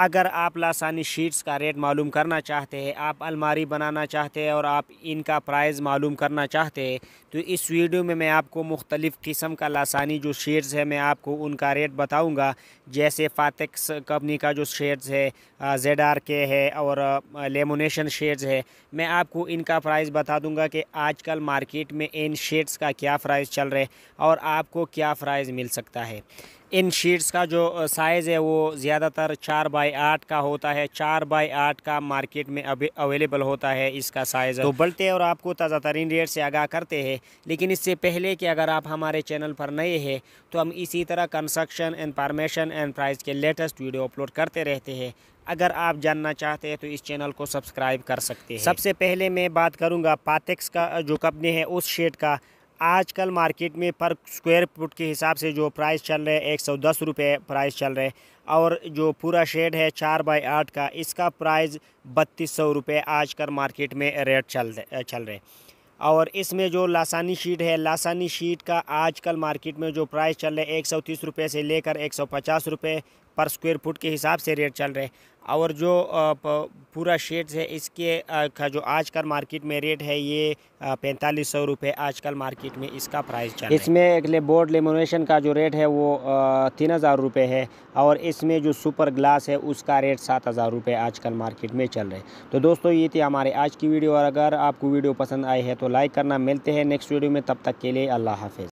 अगर आप लासानी शीट्स का रेट मालूम करना चाहते हैं आप अलमारी बनाना चाहते हैं और आप इनका प्राइस मालूम करना चाहते हैं तो इस वीडियो में मैं आपको मुख्तलिफ़ किस्म का लासानी जो शीट्स है मैं आपको उनका रेट बताऊंगा जैसे फातेक्स कंपनी का जो शेड्स है जेड आर के है और लेमोनेशन शेड्स है मैं आपको इनका प्राइस बता दूंगा कि आजकल मार्केट में इन शेड्स का क्या प्राइस चल रहा है और आपको क्या प्राइस मिल सकता है इन शीट्स का जो साइज़ है वो ज़्यादातर चार बाई आठ का होता है चार बाई आठ का मार्केट में अभी अवेलेबल होता है इसका साइज़ तो बढ़ते और आपको ताज़ा तरीन रेट से आगाह करते हैं लेकिन इससे पहले कि अगर आप हमारे चैनल पर नए हैं तो हम इसी तरह कंस्ट्रक्शन इंफॉर्मेशन एंड प्राइस के लेटेस्ट वीडियो अपलोड करते रहते हैं अगर आप जानना चाहते हैं तो इस चैनल को सब्सक्राइब कर सकते हैं सबसे पहले मैं बात करूँगा पातिक्स का जो कंपनी है उस शेड का आजकल मार्केट में पर स्क्वायर फुट के हिसाब से जो प्राइस चल रहे हैं एक सौ दस रुपये प्राइस चल रहे और जो पूरा शेड है चार बाई आठ का इसका प्राइस बत्तीस सौ रुपये आजकल मार्केट में रेट चल चल रहे और इसमें जो लासानी शीट है लासानी शीट का आजकल मार्केट में जो प्राइस चल रहा है एक सौ तीस रुपये से लेकर एक सौ पचास रुपये पर स्क्वायर फुट के हिसाब से रेट चल रहे और जो पूरा शेड्स है इसके का जो आजकल मार्केट में रेट है ये पैंतालीस सौ रुपये आजकल मार्केट में इसका प्राइस चल इसमें एक ले बोर्ड लेमोनेशन का जो रेट है वो तीन हज़ार रुपये है और इसमें जो सुपर ग्लास है उसका रेट सात हज़ार रुपये आजकल मार्केट में चल रहे तो दोस्तों ये थी हमारे आज की वीडियो और अगर आपको वीडियो पसंद आई है तो लाइक करना मिलते हैं नेक्स्ट वीडियो में तब तक के लिए अल्लाह हाफिज़